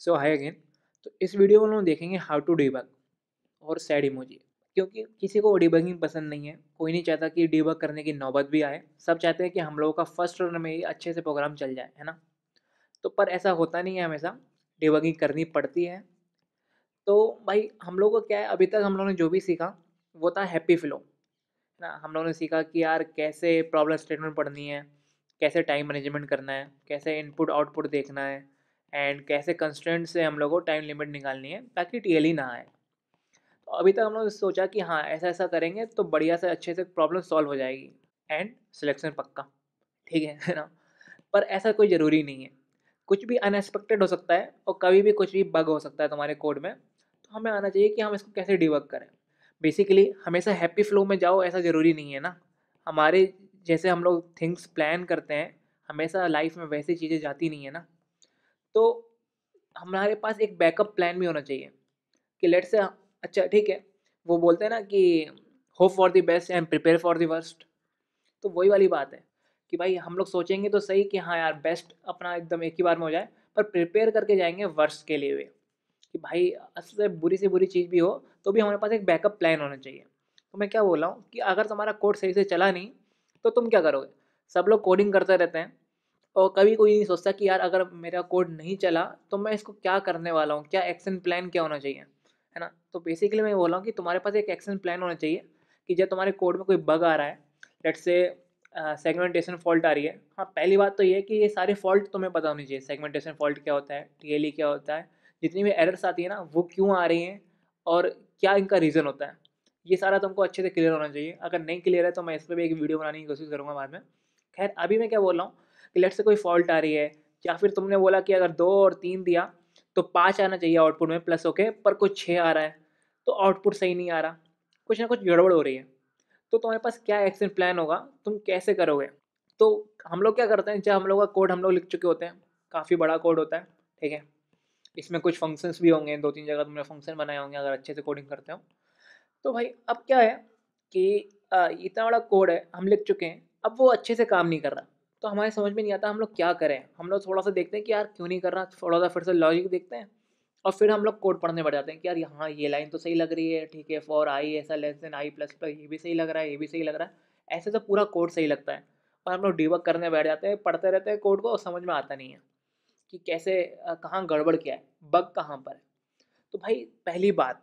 सो high again तो इस video में हम देखेंगे हाउ टू डिबग और सैड इमोजी क्योंकि किसी को डिबगिंग पसंद नहीं है कोई नहीं चाहता कि डिबग करने की नौबत भी आए सब चाहते हैं कि हम लोगों का फर्स्ट रन में ही अच्छे से प्रोग्राम चल जाए है ना तो पर ऐसा होता नहीं है हमेशा डिबगिंग करनी पड़ती है तो भाई हम लोग को क्या है अभी तक हम लोगों ने जो भी सीखा वो था हैप्पी फ्लो है ना हम लोगों ने सीखा कि यार कैसे प्रॉब्लम स्टेटमेंट पढ़नी है कैसे टाइम मैनेजमेंट करना है कैसे इनपुट आउटपुट देखना है एंड कैसे कंस्टेंट से हम लोग को टाइम लिमिट निकालनी है ताकि टी ना आए तो अभी तक हम लोग सोचा कि हाँ ऐसा ऐसा करेंगे तो बढ़िया से अच्छे से प्रॉब्लम सॉल्व हो जाएगी एंड सिलेक्शन पक्का ठीक है ना पर ऐसा कोई ज़रूरी नहीं है कुछ भी अनएक्सपेक्टेड हो सकता है और कभी भी कुछ भी बग हो सकता है तुम्हारे कोड में तो हमें आना चाहिए कि हम इसको कैसे डिवर्क करें बेसिकली हमेशा हैप्पी फ्लो में जाओ ऐसा ज़रूरी नहीं है ना हमारे जैसे हम लोग थिंग्स प्लान करते हैं हमेशा लाइफ में वैसी चीज़ें जाती नहीं है ना तो हमारे पास एक बैकअप प्लान भी होना चाहिए कि लेट से अच्छा ठीक है वो बोलते हैं ना कि hope for the best and prepare for the worst तो वही वाली बात है कि भाई हम लोग सोचेंगे तो सही कि हाँ यार बेस्ट अपना एकदम एक ही बार में हो जाए पर प्रिपेयर करके जाएंगे वर्ष के लिए कि भाई असले बुरी से बुरी चीज़ भी हो तो भी हमारे पास एक बैकअप प्लान होना चाहिए तो मैं क्या बोल रहा हूँ कि अगर तुम्हारा कोड सही से चला नहीं तो तुम क्या करोगे सब लोग कोडिंग करते रहते हैं और कभी कोई नहीं सोचता कि यार अगर मेरा कोड नहीं चला तो मैं इसको क्या करने वाला हूँ क्या एक्शन प्लान क्या होना चाहिए है ना तो बेसिकली मैं बोल रहा हूँ कि तुम्हारे पास एक एक्शन प्लान होना चाहिए कि जब तुम्हारे कोड में कोई बग आ रहा है लेट से सेगमेंटेशन फॉल्ट आ रही है हाँ पहली बात तो ये है कि ये सारे फॉल्ट तुम्हें पता होनी चाहिए सेगमेंटेशन फॉल्ट क्या होता है टी क्या होता है जितनी भी एरर्स आती है ना वो क्यों आ रही हैं और क्या इनका रीज़न होता है ये सारा तुमको अच्छे से क्लियर होना चाहिए अगर नहीं क्लियर है तो मैं इस पर भी एक वीडियो बनाने की कोशिश करूँगा बाद में खैर अभी मैं क्या बोल रहा हूँ कि लेट से कोई फॉल्ट आ रही है या फिर तुमने बोला कि अगर दो और तीन दिया तो पाँच आना चाहिए आउटपुट में प्लस ओके पर कुछ छः आ रहा है तो आउटपुट सही नहीं आ रहा कुछ ना कुछ गड़बड़ हो रही है तो तुम्हारे पास क्या एक्शन प्लान होगा तुम कैसे करोगे तो हम लोग क्या करते हैं जब हम लोग का कोड हम लोग लिख चुके होते हैं काफ़ी बड़ा कोड होता है ठीक है इसमें कुछ फंक्शंस भी होंगे दो तीन जगह तुमने फंक्शन बनाए होंगे अगर अच्छे से कोडिंग करते हो तो भाई अब क्या है कि इतना बड़ा कोड है हम लिख चुके हैं अब वो अच्छे से काम नहीं कर रहा तो हमारे समझ में नहीं आता हम लोग क्या करें हम लोग थोड़ा सा देखते हैं कि यार क्यों नहीं करना थोड़ा सा फिर से लॉजिक देखते हैं और फिर हम लोग कोड पढ़ने बढ़ जाते हैं कि यार यहाँ ये लाइन तो सही लग रही है ठीक है फॉर आई ऐसा less than I plus plus ये भी सही लग रहा है ये भी सही लग रहा है ऐसे तो पूरा कोड सही लगता है और हम लोग डिवक करने बैठ जाते हैं पढ़ते रहते हैं कोड को और समझ में आता नहीं है कि कैसे कहाँ गड़बड़ क्या है बग कहाँ पर है तो भाई पहली बात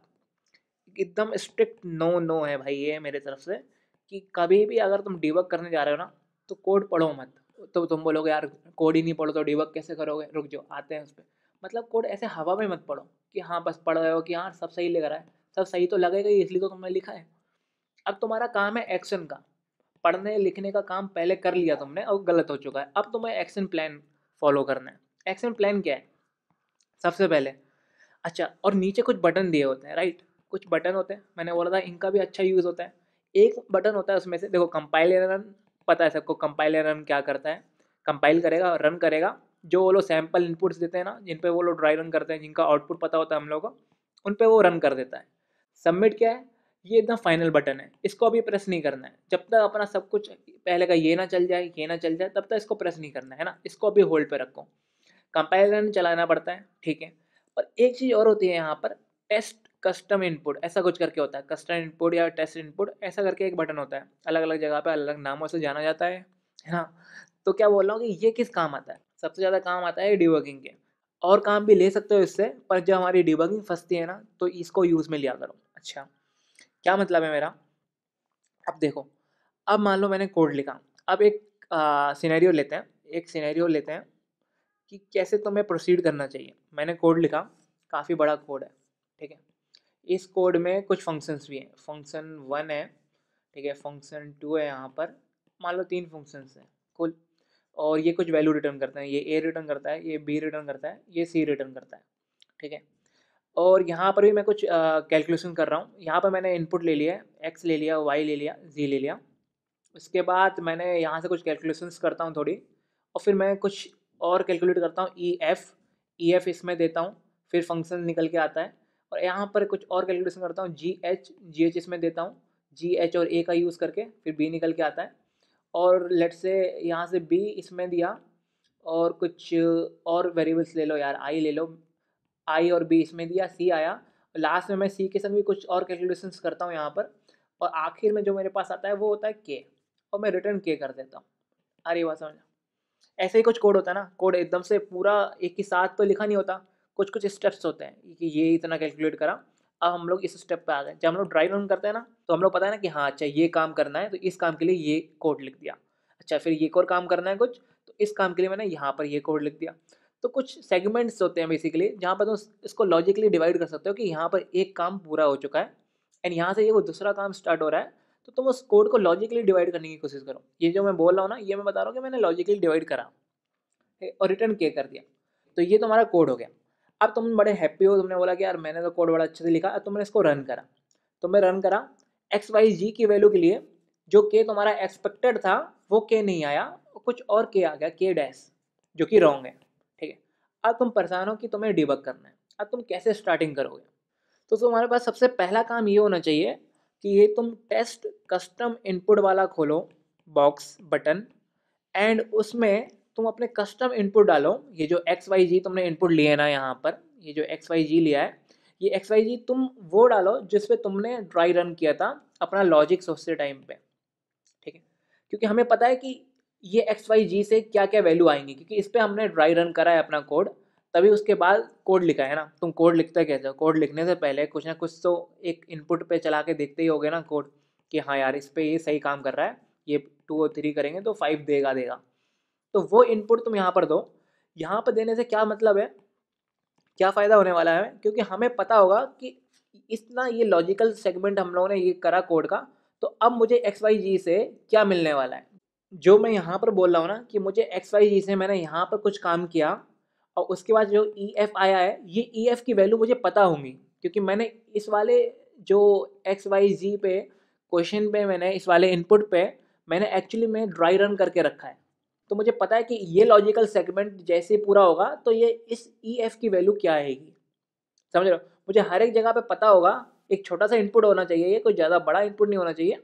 एकदम स्ट्रिक्ट नो नो है भाई ये मेरे तरफ से कि कभी भी अगर तुम डिवक करने जा रहे हो ना तो कोड पढ़ो मत तो तुम बोलोगे यार कोड ही नहीं पढ़ो तो डिबक कैसे करोगे रुक जाओ आते हैं उस पर मतलब कोड ऐसे हवा में मत पढ़ो कि हाँ बस पढ़ रहे हो कि हाँ सब सही लग रहा है सब सही तो लगेगा ही इसलिए तो तुमने लिखा है अब तुम्हारा काम है एक्शन का पढ़ने लिखने का काम पहले कर लिया तुमने और गलत हो चुका है अब तुम्हें एक्शन प्लान फॉलो करना है एक्शन प्लान क्या है सबसे पहले अच्छा और नीचे कुछ बटन दिए होते हैं राइट कुछ बटन होते हैं मैंने बोला था इनका भी अच्छा यूज़ होता है एक बटन होता है उसमें से देखो कंपाइल रन पता है सबको कंपाइलर रन क्या करता है कंपाइल करेगा और रन करेगा जो वो लोग सैम्पल इनपुट्स देते हैं ना जिन पे वो लोग ड्राई रन करते हैं जिनका आउटपुट पता होता है हम लोग को उन पर वो रन कर देता है सबमिट क्या है ये एकदम फाइनल बटन है इसको अभी प्रेस नहीं करना है जब तक अपना सब कुछ पहले का ये ना चल जाए ये ना चल जाए तब तक इसको प्रेस नहीं करना है ना इसको अभी होल्ड पर रखो कंपाइलर चलाना पड़ता है ठीक है पर एक चीज़ और होती है यहाँ पर टेस्ट कस्टम इनपुट ऐसा कुछ करके होता है कस्टम इनपुट या टेस्ट इनपुट ऐसा करके एक बटन होता है अलग अलग जगह पर अलग अलग नामों से जाना जाता है है ना तो क्या बोल रहा हूँ कि ये किस काम आता है सबसे ज़्यादा काम आता है डिबगिंग के और काम भी ले सकते हो इससे पर जब हमारी डिबगिंग फंसती है ना तो इसको यूज़ में लिया करो अच्छा क्या मतलब है मेरा अब देखो अब मान लो मैंने कोड लिखा अब एक सिनेरियो लेते हैं एक सिनेरियो लेते हैं कि कैसे तुम्हें प्रोसीड करना चाहिए मैंने कोड लिखा काफ़ी बड़ा कोड है इस कोड में कुछ फंक्शंस भी हैं फंक्शन वन है ठीक है फंक्शन टू है यहाँ पर मान लो तीन फंक्शंस हैं कुल और ये कुछ वैल्यू रिटर्न करते हैं ये ए रिटर्न करता है ये बी रिटर्न करता है ये सी रिटर्न करता है ठीक है और यहाँ पर भी मैं कुछ कैलकुलेशन कर रहा हूँ यहाँ पर मैंने इनपुट ले लिया एक्स ले लिया वाई ले लिया जी ले लिया उसके बाद मैंने यहाँ से कुछ कैलकुलेशंस करता हूँ थोड़ी और फिर मैं कुछ और कैलकुलेट करता हूँ ई एफ ई एफ इसमें देता हूँ फिर फंक्शन निकल के आता है और यहाँ पर कुछ और कैलकुलेशन करता हूँ जी एच जी एच इसमें देता हूँ जी एच और ए का यूज़ करके फिर बी निकल के आता है और लेट से यहाँ से बी इसमें दिया और कुछ और वेरिएबल्स ले लो यार आई ले लो आई और बी इसमें दिया सी आया लास्ट में मैं सी के संग भी कुछ और कैलकुलेशन करता हूँ यहाँ पर और आखिर में जो मेरे पास आता है वो होता है के और मैं रिटर्न के कर देता हूँ अरे वाह समझ ऐसे ही कुछ कोड होता है ना कोड एकदम से पूरा एक ही साथ तो लिखा नहीं होता कुछ कुछ स्टेप्स होते हैं कि ये इतना कैलकुलेट करा अब हम लोग इस स्टेप पे आ गए जब हम लोग ड्राई रन करते हैं ना तो हम लोग पता है ना कि हाँ अच्छा ये काम करना है तो इस काम के लिए ये कोड लिख दिया अच्छा फिर ये एक और काम करना है कुछ तो इस काम के लिए मैंने यहाँ पर ये कोड लिख दिया तो कुछ सेगमेंट्स होते हैं बेसिकली जहाँ पर तुम इसको लॉजिकली डिवाइड कर सकते हो कि यहाँ पर एक काम पूरा हो चुका है एंड यहाँ से ये वो दूसरा काम स्टार्ट हो रहा है तो तुम उस कोड को लॉजिकली डिवाइड करने की कोशिश करो ये जो मैं बोल रहा हूँ ना ये मैं बता रहा हूँ कि मैंने लॉजिकली डिवाइड करा और रिटर्न के कर दिया तो ये तुम्हारा कोड हो गया अब तुम बड़े हैप्पी हो तुमने बोला कि यार मैंने तो कोड बड़ा अच्छे से लिखा अब तुमने इसको रन करा तुमने तो रन करा एक्स वाई जी की वैल्यू के लिए जो के तुम्हारा एक्सपेक्टेड था वो के नहीं आया कुछ और के आ गया के डैश जो कि रॉन्ग है ठीक है अब तुम परेशान हो कि तुम्हें डिबक करना है अब तुम कैसे स्टार्टिंग करोगे तो तुम्हारे पास सबसे पहला काम ये होना चाहिए कि ये तुम टेस्ट कस्टम इनपुट वाला खोलो बॉक्स बटन एंड उसमें तुम अपने कस्टम इनपुट डालो ये जो एक्स वाई जी तुमने इनपुट लिए ना यहाँ पर ये जो एक्स वाई जी लिया है ये एक्स वाई जी तुम वो डालो जिस तुमने ड्राई रन किया था अपना लॉजिक सोचते टाइम पे ठीक है क्योंकि हमें पता है कि ये एक्स वाई जी से क्या क्या वैल्यू आएंगी क्योंकि इस पर हमने ड्राई रन करा है अपना कोड तभी उसके बाद कोड लिखा है ना तुम कोड लिखते कैसे हो कोड लिखने से पहले कुछ ना कुछ तो एक इनपुट पे चला के देखते ही होगे ना कोड कि हाँ यार इस पर ये सही काम कर रहा है ये टू और थ्री करेंगे तो फाइव देगा देगा तो वो इनपुट तुम यहाँ पर दो यहाँ पर देने से क्या मतलब है क्या फ़ायदा होने वाला है क्योंकि हमें पता होगा कि इतना ये लॉजिकल सेगमेंट हम लोगों ने ये करा कोड का तो अब मुझे एक्स वाई जी से क्या मिलने वाला है जो मैं यहाँ पर बोल रहा हूँ ना कि मुझे एक्स वाई जी से मैंने यहाँ पर कुछ काम किया और उसके बाद जो ई e एफ आया है ये ई e एफ की वैल्यू मुझे पता होंगी क्योंकि मैंने इस वाले जो एक्स वाई जी पे क्वेश्चन पे मैंने इस वाले इनपुट पे मैंने एक्चुअली में ड्राई रन करके रखा है तो मुझे पता है कि ये लॉजिकल सेगमेंट जैसे पूरा होगा तो ये इस ई e एफ की वैल्यू क्या आएगी समझ रहे हो मुझे हर एक जगह पे पता होगा एक छोटा सा इनपुट होना चाहिए ये कोई ज़्यादा बड़ा इनपुट नहीं होना चाहिए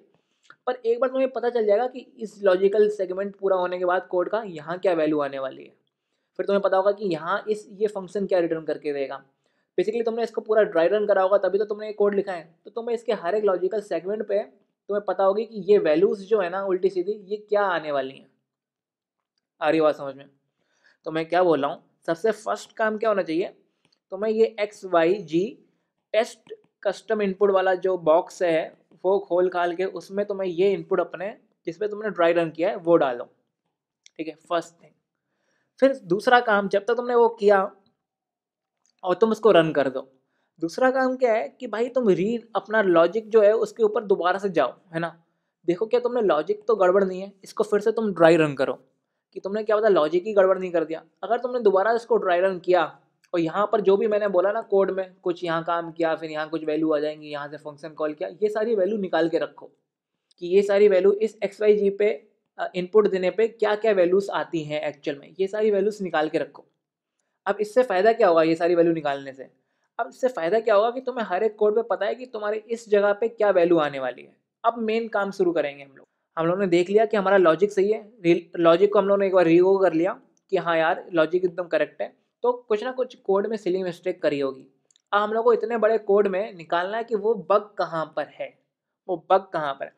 पर एक बार तुम्हें पता चल जाएगा कि इस लॉजिकल सेगमेंट पूरा होने के बाद कोड का यहाँ क्या वैल्यू आने वाली है फिर तुम्हें पता होगा कि यहाँ इस ये फंक्शन क्या रिटर्न करके देगा बेसिकली तुमने इसको पूरा ड्राई रन करा होगा तभी तो तुमने ये कोड लिखा है तो तुम्हें इसके हर एक लॉजिकल सेगमेंट पे तुम्हें पता होगी कि ये वैल्यूज़ जो है ना उल्टी सीधी ये क्या आने वाली हैं आ रही बात समझ में तो मैं क्या बोल रहा हूँ सबसे फर्स्ट काम क्या होना चाहिए तो मैं ये X Y Z test custom input वाला जो बॉक्स है वो खोल खाल के उसमें तो मैं ये इनपुट अपने जिसमें तुमने ड्राई रन किया है वो डालो ठीक है फर्स्ट थिंग फिर दूसरा काम जब तक तुमने वो किया और तुम उसको रन कर दो दूसरा काम क्या है कि भाई तुम री अपना लॉजिक जो है उसके ऊपर दोबारा से जाओ है ना देखो क्या तुमने लॉजिक तो गड़बड़ नहीं है इसको फिर से तुम ड्राई रन करो कि तुमने क्या बता लॉजिक ही गड़बड़ नहीं कर दिया अगर तुमने दोबारा इसको ड्राई रन किया और यहाँ पर जो भी मैंने बोला ना कोड में कुछ यहाँ काम किया फिर यहाँ कुछ वैल्यू आ जाएंगी यहाँ से फंक्शन कॉल किया ये सारी वैल्यू निकाल के रखो कि ये सारी वैल्यू इस एक्स वाई जी पे इनपुट देने पे क्या क्या वैल्यूज़ आती हैं एक्चुअल में ये सारी वैल्यूज़ निकाल के रखो अब इससे फ़ायदा क्या होगा ये सारी वैल्यू निकालने से अब इससे फ़ायदा क्या होगा कि तुम्हें हर एक कोड पर पता है कि तुम्हारे इस जगह पर क्या वैल्यू आने वाली है अब मेन काम शुरू करेंगे हम लोग हम लोगों ने देख लिया कि हमारा लॉजिक सही है लॉजिक को हम लोगों ने एक बार रिवो कर लिया कि हाँ यार लॉजिक एकदम करेक्ट है तो कुछ ना कुछ कोड में सिली मिस्टेक करी होगी अब हम लोग को इतने बड़े कोड में निकालना है कि वो बग कहाँ पर है वो बग कहाँ पर है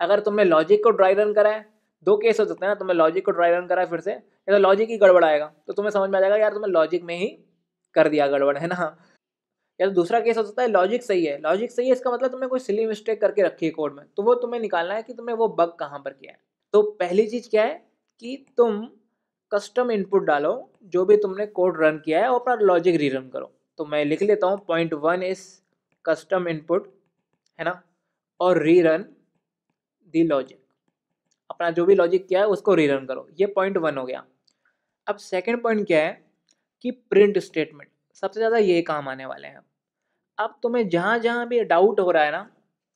अगर तुमने लॉजिक को ड्राई रन करा है दो केस हो सकते हैं ना तुमने लॉजिक को ड्राई रन करा फिर से या तो लॉजिक ही गड़बड़ाएगा तो तुम्हें समझ में आ जाएगा यार तुम्हें लॉजिक में ही कर दिया गड़बड़ है ना या तो दूसरा केस हो सकता है लॉजिक सही है लॉजिक सही है इसका मतलब तुमने कोई सिली मिस्टेक करके रखी है कोड में तो वो तुम्हें निकालना है कि तुमने वो बग कहाँ पर किया है तो पहली चीज़ क्या है कि तुम कस्टम इनपुट डालो जो भी तुमने कोड रन किया है और अपना लॉजिक रीरन करो तो मैं लिख लेता हूँ point one is custom input है ना और रीरन दी लॉजिक अपना जो भी लॉजिक किया है उसको रीरन करो ये पॉइंट वन हो गया अब सेकेंड पॉइंट क्या है कि प्रिंट स्टेटमेंट सबसे ज़्यादा ये काम आने वाले हैं अब तुम्हें जहाँ जहाँ भी डाउट हो रहा है ना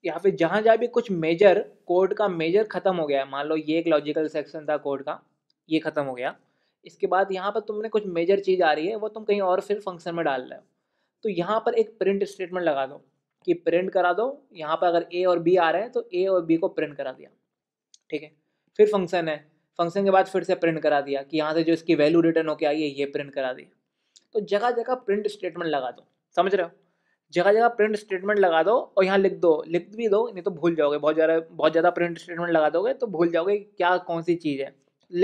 या फिर जहाँ जहाँ भी कुछ मेजर कोड का मेजर ख़त्म हो गया है मान लो ये एक लॉजिकल सेक्शन था कोड का ये ख़त्म हो गया इसके बाद यहाँ पर तुमने कुछ मेजर चीज़ आ रही है वो तुम कहीं और फिर फंक्शन में डाल रहे हो तो यहाँ पर एक प्रिंट स्टेटमेंट लगा दो कि प्रिंट करा दो यहाँ पर अगर ए और बी आ रहे हैं तो ए और बी को प्रिंट करा दिया ठीक है फिर फंक्शन है फंक्शन के बाद फिर से प्रिंट करा दिया कि यहाँ से जो इसकी वैल्यू रिटर्न होकर आई है ये प्रिंट करा दी तो जगह जगह प्रिंट स्टेटमेंट लगा दो समझ रहे हो जगह जगह प्रिंट स्टेटमेंट लगा दो और यहाँ लिख दो लिख भी दो नहीं तो भूल जाओगे बहुत ज़्यादा बहुत ज़्यादा प्रिंट स्टेटमेंट लगा दोगे तो भूल जाओगे क्या कौन सी चीज़ है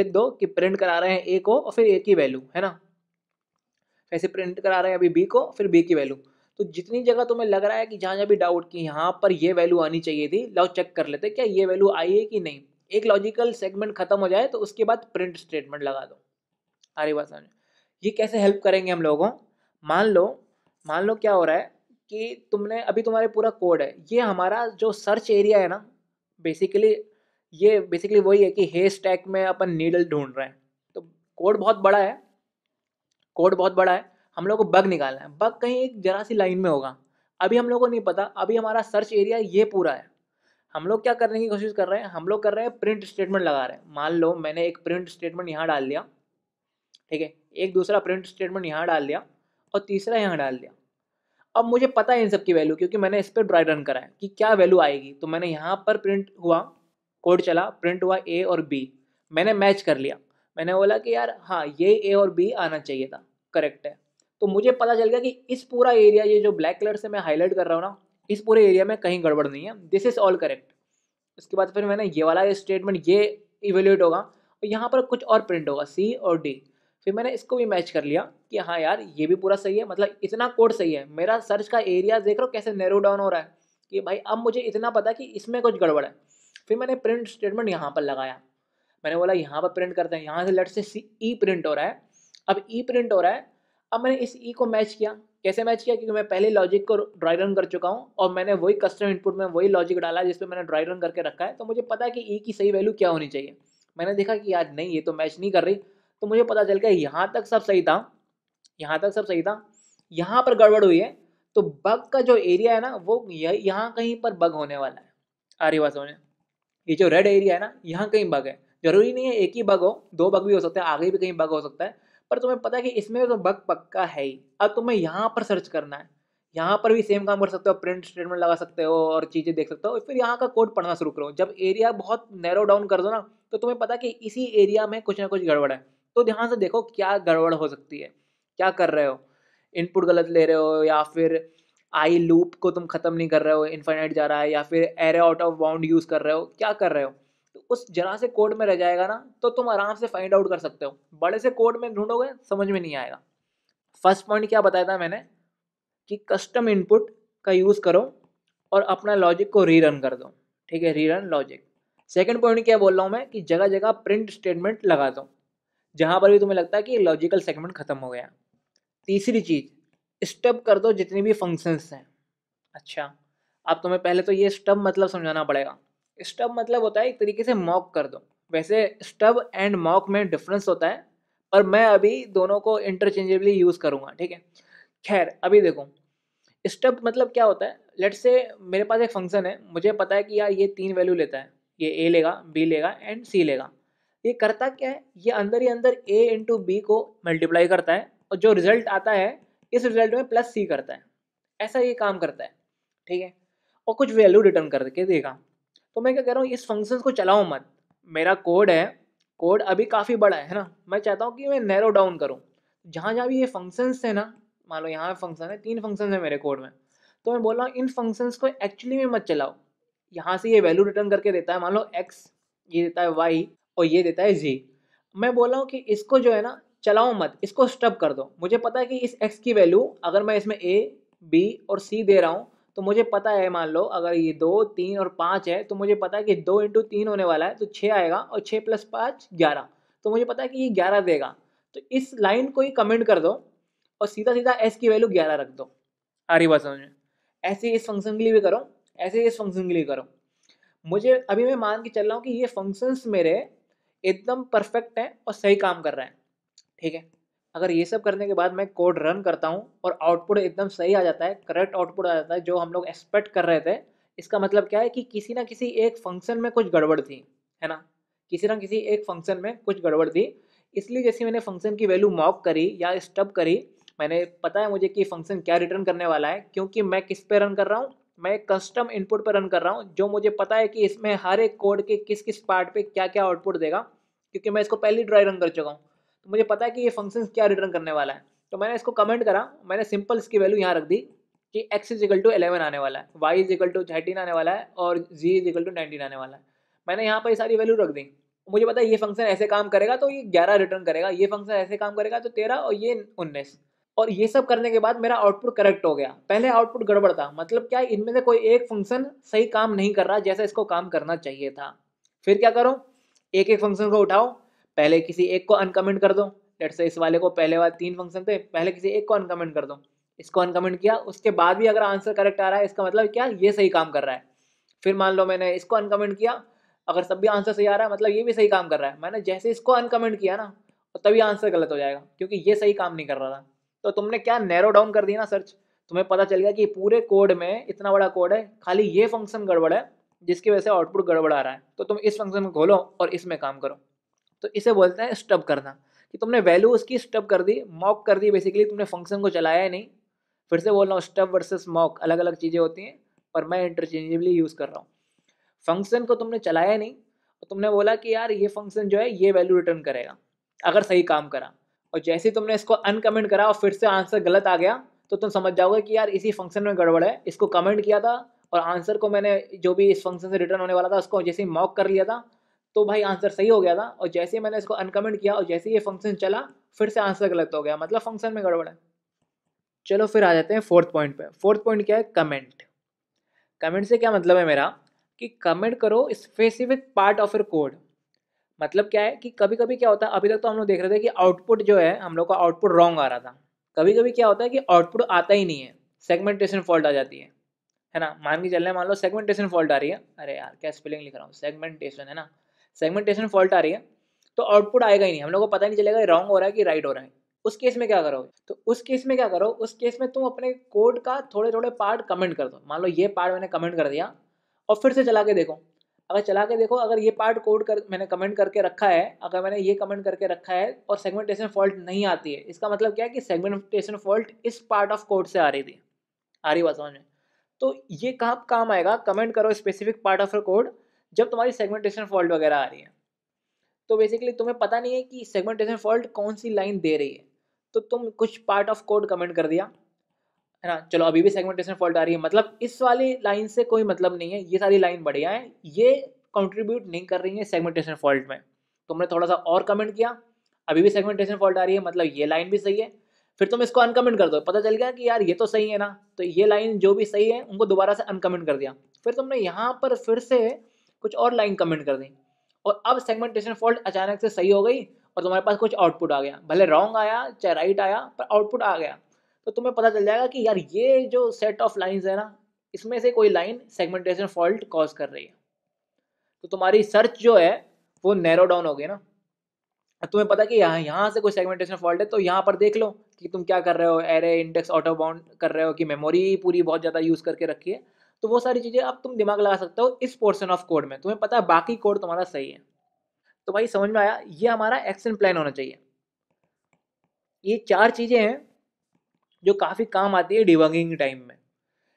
लिख दो कि प्रिंट करा रहे हैं ए को और फिर ए की वैल्यू है ना ऐसे प्रिंट करा रहे हैं अभी बी को फिर बी की वैल्यू तो जितनी जगह तुम्हें लग रहा है कि जहाँ जहाँ भी डाउट कि यहाँ पर ये वैल्यू आनी चाहिए थी लाओ चेक कर लेते क्या ये वैल्यू आई है कि नहीं एक लॉजिकल सेगमेंट खत्म हो जाए तो उसके बाद प्रिंट स्टेटमेंट लगा दो अरे बात समझ ये कैसे हेल्प करेंगे हम लोगों मान लो मान लो क्या हो रहा है कि तुमने अभी तुम्हारे पूरा कोड है ये हमारा जो सर्च एरिया है ना बेसिकली ये बेसिकली वही है कि हे स्टैक में अपन नीडल ढूंढ रहे हैं तो कोड बहुत बड़ा है कोड बहुत बड़ा है हम लोग को बग निकालना है बग कहीं एक जरा सी लाइन में होगा अभी हम लोग को नहीं पता अभी हमारा सर्च एरिया ये पूरा है हम लोग क्या करने की कोशिश कर रहे हैं हम लोग कर रहे हैं प्रिंट स्टेटमेंट लगा रहे हैं मान लो मैंने एक प्रिंट स्टेटमेंट यहाँ डाल दिया ठीक है एक दूसरा प्रिंट स्टेटमेंट यहाँ डाल दिया और तीसरा यहाँ डाल दिया अब मुझे पता है इन सब की वैल्यू क्योंकि मैंने इस पर ड्राई रन कराया कि क्या वैल्यू आएगी तो मैंने यहाँ पर प्रिंट हुआ कोड चला प्रिंट हुआ ए और बी मैंने मैच कर लिया मैंने बोला कि यार हाँ ये ए और बी आना चाहिए था करेक्ट है तो मुझे पता चल गया कि इस पूरा एरिया ये जो ब्लैक कलर से मैं हाईलाइट कर रहा हूँ ना इस पूरे एरिया में कहीं गड़बड़ नहीं है दिस इज़ ऑल करेक्ट उसके बाद फिर मैंने ये वाला स्टेटमेंट ये इवेल्यूएट होगा और यहाँ पर कुछ और प्रिंट होगा सी और डी फिर मैंने इसको भी मैच कर लिया कि हाँ यार ये भी पूरा सही है मतलब इतना कोड सही है मेरा सर्च का एरिया देख रहा हो कैसे नैरो डाउन हो रहा है कि भाई अब मुझे इतना पता कि इसमें कुछ गड़बड़ है फिर मैंने प्रिंट स्टेटमेंट यहाँ पर लगाया मैंने बोला यहाँ पर प्रिंट करते हैं यहाँ से लट से सी ई प्रिंट हो रहा है अब ई e प्रिंट हो रहा है अब मैंने इस ई e को मैच किया कैसे मैच किया क्योंकि मैं पहले लॉजिक को ड्राई रन कर चुका हूँ और मैंने वही कस्टम इनपुट में वही लॉजिक डाला जिस पर मैंने ड्राई रन करके रखा है तो मुझे पता है कि ई e की सही वैल्यू क्या होनी चाहिए मैंने देखा कि यार नहीं ये तो मैच नहीं कर रही तो मुझे पता चल गया यहाँ तक सब सही था यहाँ तक सब सही था यहाँ पर गड़बड़ हुई है तो बग का जो एरिया है ना वो यहाँ कहीं पर बग होने वाला है आर्य वास्तव ने ये जो रेड एरिया है ना यहाँ कहीं बग है जरूरी नहीं है एक ही बग हो दो बग भी हो सकते हैं आगे भी कहीं बग हो सकता है पर तुम्हें पता है कि इसमें तो बग पक्का है ही अब तुम्हें यहाँ पर सर्च करना है यहाँ पर भी सेम काम कर सकते हो प्रिंट स्टेटमेंट लगा सकते हो और चीज़ें देख सकते हो फिर यहाँ का कोड पढ़ना शुरू करो जब एरिया बहुत नैरो डाउन कर दो ना तो तुम्हें पता कि इसी एरिया में कुछ ना कुछ गड़बड़ है तो ध्यान से देखो क्या गड़बड़ हो सकती है क्या कर रहे हो इनपुट गलत ले रहे हो या फिर आई लूप को तुम खत्म नहीं कर रहे हो इन्फाइनाइट जा रहा है या फिर array out of bound use कर रहे हो क्या कर रहे हो तो उस जरा से कोड में रह जाएगा ना तो तुम आराम से फाइंड आउट कर सकते हो बड़े से कोड में ढूंढोगे समझ में नहीं आएगा फर्स्ट पॉइंट क्या बताया था मैंने कि कस्टम इनपुट का यूज़ करो और अपना लॉजिक को रीरन कर दो ठीक है रीरन लॉजिक सेकेंड पॉइंट क्या बोल रहा हूँ मैं कि जगह जगह प्रिंट स्टेटमेंट लगा दो जहाँ पर भी तुम्हें लगता है कि लॉजिकल सेगमेंट ख़त्म हो गया तीसरी चीज़ स्टब कर दो जितनी भी फंक्शंस हैं अच्छा अब तुम्हें पहले तो ये स्टब मतलब समझाना पड़ेगा स्टब मतलब होता है एक तरीके से मॉक कर दो वैसे स्टब एंड मॉक में डिफरेंस होता है पर मैं अभी दोनों को इंटरचेंजेबली यूज़ करूँगा ठीक है खैर अभी देखो स्टब मतलब क्या होता है लेट से मेरे पास एक फंक्शन है मुझे पता है कि यार ये तीन वैल्यू लेता है ये ए लेगा बी लेगा एंड सी लेगा ये करता क्या है ये अंदर ही अंदर ए इंटू बी को मल्टीप्लाई करता है और जो रिजल्ट आता है इस रिजल्ट में प्लस सी करता है ऐसा ये काम करता है ठीक है और कुछ वैल्यू रिटर्न करके देगा तो मैं क्या कह रहा हूँ इस फंक्शन को चलाओ मत मेरा कोड है कोड अभी काफ़ी बड़ा है ना मैं चाहता हूँ कि मैं नैरो डाउन करूँ जहाँ जहाँ भी ये फंक्शंस है ना मान लो यहाँ फंक्शन है तीन फंक्शन है मेरे कोड में तो मैं बोल रहा हूँ इन फंक्शंस को एक्चुअली में मत चलाओ यहाँ से ये वैल्यू रिटर्न करके देता है मान लो एक्स ये देता है वाई और ये देता है जी मैं बोला हूँ कि इसको जो है ना चलाओ मत इसको स्टब कर दो मुझे पता है कि इस एक्स की वैल्यू अगर मैं इसमें ए बी और सी दे रहा हूँ तो मुझे पता है मान लो अगर ये दो तीन और पाँच है तो मुझे पता है कि दो इंटू तीन होने वाला है तो छः आएगा और छः प्लस पाँच ग्यारह तो मुझे पता है कि ये ग्यारह देगा तो इस लाइन को ही कमेंट कर दो और सीधा सीधा एस की वैल्यू ग्यारह रख दो आ रही बात समझ में ऐसे इस फंक्शन के लिए भी करो ऐसे इस फंक्शन के लिए करो मुझे अभी मैं मान के चल रहा हूँ कि ये फंक्शंस मेरे एकदम परफेक्ट है और सही काम कर रहा है ठीक है अगर ये सब करने के बाद मैं कोड रन करता हूँ और आउटपुट एकदम सही आ जाता है करेक्ट आउटपुट आ जाता है जो हम लोग एक्सपेक्ट कर रहे थे इसका मतलब क्या है कि किसी ना किसी एक फंक्शन में कुछ गड़बड़ थी है ना किसी ना किसी एक फंक्शन में कुछ गड़बड़ थी इसलिए जैसे मैंने फंक्शन की वैल्यू मॉक करी या स्टब करी मैंने पता है मुझे कि फंक्शन क्या रिटर्न करने वाला है क्योंकि मैं किस पे रन कर रहा हूँ मैं कस्टम इनपुट पर रन कर रहा हूँ जो मुझे पता है कि इसमें हर एक कोड के किस किस पार्ट पे क्या क्या आउटपुट देगा क्योंकि मैं इसको पहले ड्राई रन कर चुका हूँ तो मुझे पता है कि ये फंक्शन क्या रिटर्न करने वाला है तो मैंने इसको कमेंट करा मैंने सिंपल इसकी वैल्यू यहाँ रख दी कि X is equal to eleven आने वाला है Y is equal to thirteen आने वाला है और Z is equal to nineteen आने वाला है मैंने यहाँ पर ये सारी वैल्यू रख दी मुझे पता है ये फंक्शन ऐसे काम करेगा तो ये ग्यारह रिटर्न करेगा ये फंक्शन ऐसे काम करेगा तो तेरह और ये उन्नीस और ये सब करने के बाद मेरा आउटपुट करेक्ट हो गया पहले आउटपुट गड़बड़ था मतलब क्या इनमें से कोई एक फंक्शन सही काम नहीं कर रहा जैसा इसको काम करना चाहिए था फिर क्या करो एक एक फंक्शन को उठाओ पहले किसी एक को अनकमेंट कर दो लेट से इस वाले को पहले वाले तीन फंक्शन थे पहले किसी एक को अनकमेंट कर दो इसको अनकमेंट किया उसके बाद भी अगर आंसर करेक्ट आ रहा है इसका मतलब क्या ये सही काम कर रहा है फिर मान लो मैंने इसको अनकमेंट किया अगर सब भी आंसर सही आ रहा है मतलब ये भी सही काम कर रहा है मैंने जैसे इसको अनकमेंट किया ना तभी आंसर गलत हो जाएगा क्योंकि ये सही काम नहीं कर रहा था तो तुमने क्या नैरो डाउन कर दिया ना सर्च तुम्हें पता चल गया कि पूरे कोड में इतना बड़ा कोड है खाली ये फंक्शन गड़बड़ है जिसकी वजह से आउटपुट गड़बड़ आ रहा है तो तुम इस फंक्शन को खोलो और इसमें काम करो तो इसे बोलते हैं स्टब करना कि तुमने वैल्यू उसकी स्टब कर दी मॉक कर दी बेसिकली तुमने फंक्शन को चलाया ही नहीं फिर से बोल रहा हूँ स्टब वर्सेस मॉक अलग अलग चीज़ें होती हैं पर मैं इंटरचेंजेबली यूज़ कर रहा हूँ फंक्शन को तुमने चलाया नहीं और तुमने बोला कि यार ये फंक्शन जो है ये वैल्यू रिटर्न करेगा अगर सही काम करा और जैसे ही तुमने इसको अनकमेंट करा और फिर से आंसर गलत आ गया तो तुम समझ जाओगे कि यार इसी फंक्शन में गड़बड़ है इसको कमेंट किया था और आंसर को मैंने जो भी इस फंक्शन से रिटर्न होने वाला था उसको जैसे ही मॉक कर लिया था तो भाई आंसर सही हो गया था और जैसे ही मैंने इसको अनकमेंट किया और जैसे ही ये फंक्शन चला फिर से आंसर गलत हो गया मतलब फंक्शन में गड़बड़ है चलो फिर आ जाते हैं फोर्थ पॉइंट पे फोर्थ पॉइंट क्या है कमेंट कमेंट से क्या मतलब है मेरा कि कमेंट करो specific part of your code मतलब क्या है कि कभी कभी क्या होता है अभी तक तो हम लोग देख रहे थे कि आउटपुट जो है हम लोग का आउटपुट रॉन्ग आ रहा था कभी कभी क्या होता है कि आउटपुट आता ही नहीं है सेगमेंटेशन फॉल्ट आ जाती है है ना मान के चल रहे हैं मान लो सेगमेंटेशन फॉल्ट आ रही है अरे यार क्या स्पेलिंग लिख रहा हूँ सेगमेंटेशन है ना सेगमेंटेशन फॉल्ट आ रही है तो आउटपुट आएगा ही नहीं हम लोग को पता नहीं चलेगा रॉन्ग हो रहा है कि राइट हो रहा है उस केस में क्या करो तो उस केस में क्या करो उस केस में तुम अपने कोड का थोड़े थोड़े पार्ट कमेंट कर दो मान लो ये पार्ट मैंने कमेंट कर दिया और फिर से चला के देखो अगर चला के देखो अगर ये पार्ट कोड कर मैंने कमेंट करके रखा है अगर मैंने ये कमेंट करके रखा है और सेगमेंटेशन फॉल्ट नहीं आती है इसका मतलब क्या है कि सेगमेंटेशन फॉल्ट इस पार्ट ऑफ कोड से आ रही थी आ रही बात समझ में तो ये कहाँ काम आएगा कमेंट करो स्पेसिफिक पार्ट ऑफ कोड जब तुम्हारी सेगमेंटेशन फॉल्ट वगैरह आ रही है तो बेसिकली तुम्हें पता नहीं है कि सेगमेंटेशन फॉल्ट कौन सी लाइन दे रही है तो तुम कुछ पार्ट ऑफ कोड कमेंट कर दिया है ना चलो अभी भी सेगमेंटेशन फॉल्ट आ रही है मतलब इस वाली लाइन से कोई मतलब नहीं है ये सारी लाइन बढ़िया है ये कंट्रीब्यूट नहीं कर रही है सेगमेंटेशन फॉल्ट में तुमने थोड़ा सा और कमेंट किया अभी भी सेगमेंटेशन फॉल्ट आ रही है मतलब ये लाइन भी सही है फिर तुम इसको अनकमेंट कर दो पता चल गया कि यार ये तो सही है ना तो ये लाइन जो भी सही है उनको दोबारा से अनकमेंट कर दिया फिर तुमने यहाँ पर फिर से कुछ और लाइन कमेंट कर दी और अब सेगमेंटेशन फॉल्ट अचानक से सही हो गई और तुम्हारे पास कुछ आउटपुट आ गया भले रॉन्ग आया चाहे राइट आया पर आउटपुट आ गया तो तुम्हें पता चल जाएगा कि यार ये जो सेट ऑफ लाइन्स है ना इसमें से कोई लाइन सेगमेंटेशन फॉल्ट कॉज कर रही है तो तुम्हारी सर्च जो है वो नैरो डाउन हो गई ना तुम्हें पता कि यहाँ यहाँ से कोई सेगमेंटेशन फॉल्ट है तो यहाँ पर देख लो कि तुम क्या कर रहे हो एरे इंडेक्स ऑटो बाउंड कर रहे हो कि मेमोरी पूरी बहुत ज़्यादा यूज़ करके रखी है तो वो सारी चीज़ें अब तुम दिमाग लगा सकते हो इस पोर्शन ऑफ कोड में तुम्हें पता है बाकी कोड तुम्हारा सही है तो भाई समझ में आया ये हमारा एक्शन प्लान होना चाहिए ये चार चीज़ें हैं जो काफ़ी काम आती है डिवर्गिंग टाइम में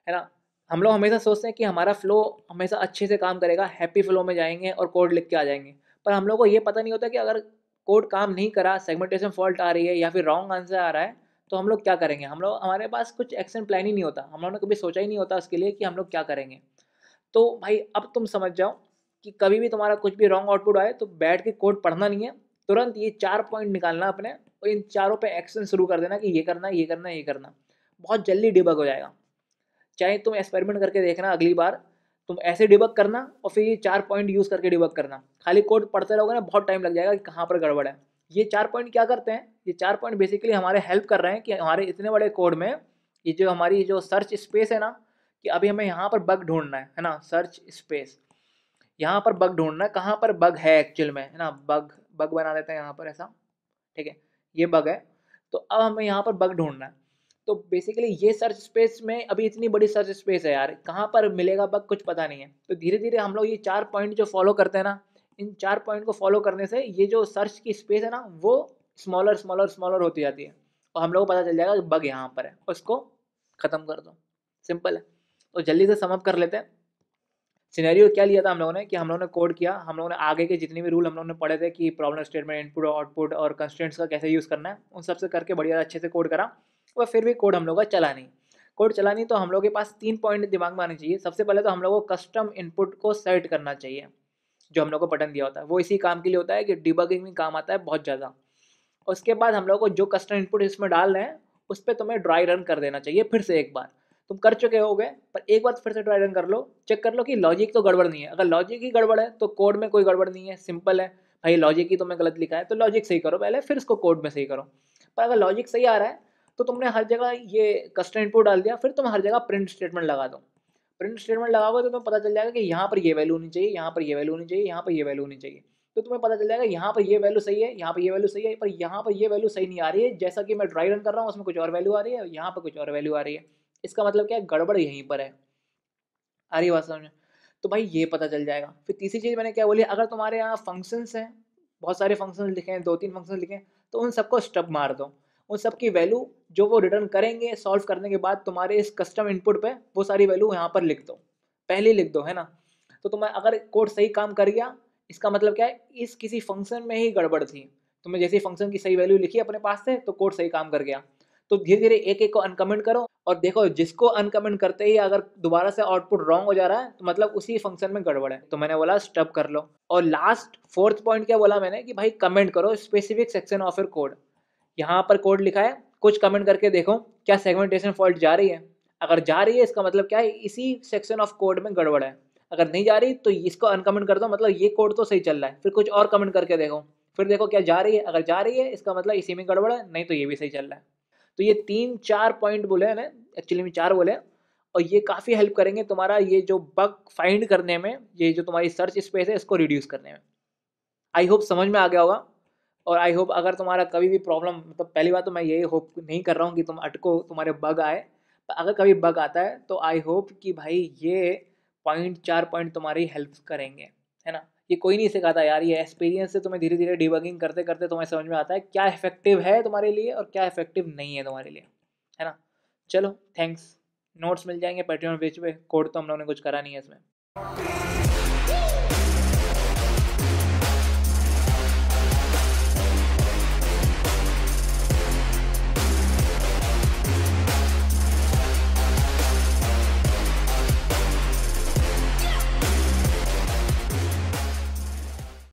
है ना हम लोग हमेशा सोचते हैं कि हमारा फ्लो हमेशा अच्छे से काम करेगा हैप्पी फ्लो में जाएंगे और कोड लिख के आ जाएंगे पर हम लोग को ये पता नहीं होता कि अगर कोड काम नहीं करा सेगमेंटेशन फॉल्ट आ रही है या फिर रॉन्ग आंसर आ रहा है तो हम लोग क्या करेंगे हम लोग हमारे पास कुछ एक्शन प्लान ही नहीं होता हम लोगों ने कभी सोचा ही नहीं होता उसके लिए कि हम लोग क्या करेंगे तो भाई अब तुम समझ जाओ कि कभी भी तुम्हारा कुछ भी रॉन्ग आउटपुट आए तो बैठ के कोड पढ़ना नहीं है तुरंत ये चार पॉइंट निकालना अपने और इन चारों पे एक्शन शुरू कर देना कि ये करना ये करना ये करना बहुत जल्दी डिबक हो जाएगा चाहे तुम एक्सपेरिमेंट करके देखना अगली बार तुम ऐसे डिबक करना और फिर ये चार पॉइंट यूज़ करके डिबक करना खाली कोड पढ़ते रहोगे ना बहुत टाइम लग जाएगा कि कहाँ पर गड़बड़ है ये चार पॉइंट क्या करते हैं ये चार पॉइंट बेसिकली हमारे हेल्प कर रहे हैं कि हमारे इतने बड़े कोड में ये जो हमारी जो सर्च स्पेस है ना कि अभी हमें यहाँ पर बग ढूंढना है है ना सर्च स्पेस यहाँ पर बग ढूंढना है कहाँ पर बग है एक्चुअल में है ना बग बग बना देते हैं यहाँ पर ऐसा ठीक है ये बग है तो अब हमें यहाँ पर बग ढूंढना है तो बेसिकली ये सर्च स्पेस में अभी इतनी बड़ी सर्च स्पेस है यार कहाँ पर मिलेगा बग कुछ पता नहीं है तो धीरे धीरे हम लोग ये चार पॉइंट जो फॉलो करते हैं ना इन चार पॉइंट को फॉलो करने से ये जो सर्च की स्पेस है ना वो स्मॉलर स्मॉलर स्मॉलर होती जाती है और हम लोग को पता चल जाएगा बग यहाँ पर है उसको ख़त्म कर दो सिंपल है तो जल्दी से समअप कर लेते हैं सिनेरियो क्या लिया था हम लोगों ने कि हम लोगों ने कोड किया हम लोगों ने आगे के जितने भी रूल हम लोगों ने पढ़े थे कि प्रॉब्लम स्टेटमेंट इनपुट आउटपुट और कंस्टेंट्स का कैसे यूज़ करना है उन सबसे करके बढ़िया अच्छे से कोड करा और फिर भी कोड हम लोग का चला नहीं कोड चला नहीं तो हम लोग के पास तीन पॉइंट दिमाग में आने चाहिए सबसे पहले तो हम लोग को कस्टम इनपुट को सेट करना चाहिए जो हम लोग को बटन दिया होता है वो इसी काम के लिए होता है कि डिबगिंग में काम आता है बहुत ज़्यादा उसके बाद हम लोग को जो कस्टम इनपुट इसमें डाल रहे हैं उस पर तुम्हें ड्राई रन कर देना चाहिए फिर से एक बार तुम कर चुके हो पर एक बार फिर से ट्राई रन कर लो चेक कर लो कि लॉजिक तो गड़बड़ नहीं है अगर लॉजिक ही गड़बड़ है तो कोड में कोई गड़बड़ नहीं है सिंपल है भाई लॉजिक ही तुम्हें गलत लिखा है तो लॉजिक सही करो पहले फिर उसको कोड में सही करो पर अगर लॉजिक सही आ रहा है तो तुमने हर जगह ये कस्टम इनपुट डाल दिया फिर तुम हर जगह प्रिंट स्टेटमेंट लगा दो प्रिंट स्टेटमेंट लगाओगे तो तुम्हें पता चल जाएगा कि यहाँ पर ये वैल्यू होनी चाहिए यहाँ पर ये वैल्यू होनी चाहिए यहाँ पर ये वैल्यू होनी चाहिए तो तुम्हें पता चल जाएगा यहाँ पर ये वैल्यू सही है यहाँ पर ये वैल्यू सही है पर यहाँ पर ये वैल्यू सही नहीं आ रही है जैसा कि मैं ड्राई रन कर रहा हूँ उसमें कुछ और वैल्यू आ रही है यहाँ पर कुछ और वैल्यू आ रही है इसका मतलब क्या है गड़बड़ यहीं पर है आ रही बात समझ तो भाई ये पता चल जाएगा फिर तीसरी चीज़ मैंने क्या बोली अगर तुम्हारे यहाँ फंक्शंस हैं बहुत सारे फंक्शन लिखे हैं दो तीन फंक्शन लिखे हैं तो उन सबको स्टप मार दो उन सब की वैल्यू जो वो रिटर्न करेंगे सॉल्व करने के बाद तुम्हारे इस कस्टम इनपुट पे वो सारी वैल्यू यहाँ पर लिख दो पहले लिख दो है ना तो तुम्हें अगर कोड सही काम कर गया इसका मतलब क्या है इस किसी फंक्शन में ही गड़बड़ थी तुमने जैसे फंक्शन की सही वैल्यू लिखी अपने पास से तो कोड सही काम कर गया तो धीरे धीरे एक एक को अनकमेंट करो और देखो जिसको अनकमेंट करते ही अगर दोबारा से आउटपुट रॉन्ग हो जा रहा है तो मतलब उसी फंक्शन में गड़बड़ है तो मैंने बोला स्टप कर लो और लास्ट फोर्थ पॉइंट क्या बोला मैंने कि भाई कमेंट करो specific section of your code यहाँ पर कोड लिखा है कुछ कमेंट करके देखो क्या सेगमेंटेशन फॉल्ट जा रही है अगर जा रही है इसका मतलब क्या है इसी सेक्शन ऑफ कोड में गड़बड़ है अगर नहीं जा रही तो इसको अनकमेंट कर दो मतलब ये कोड तो सही चल रहा है फिर कुछ और कमेंट करके देखो फिर देखो क्या जा रही है अगर जा रही है इसका मतलब इसी में गड़बड़ है नहीं तो ये भी सही चल रहा है तो ये तीन चार पॉइंट बोले हैं ना एक्चुअली में चार बोले और ये काफ़ी हेल्प करेंगे तुम्हारा ये जो बग फाइंड करने में ये जो तुम्हारी सर्च स्पेस है इसको रिड्यूस करने में आई होप समझ में आ गया होगा और आई होप अगर तुम्हारा कभी भी प्रॉब्लम मतलब पहली बार तो मैं यही होप नहीं कर रहा हूँ कि तुम अटको तुम्हारे बग आए पर अगर कभी बग आता है तो आई होप कि भाई ये पॉइंट चार पॉइंट तुम्हारी हेल्प करेंगे है ना ये कोई नहीं सिखाता यार ये एक्सपीरियंस से तुम्हें धीरे धीरे डिबगिंग करते करते तुम्हें समझ में आता है क्या इफेक्टिव है तुम्हारे लिए और क्या इफेक्टिव नहीं है तुम्हारे लिए है ना चलो थैंक्स नोट्स मिल जाएंगे पेट्रियन पेज पे कोड तो हम लोगों ने कुछ करा नहीं है इसमें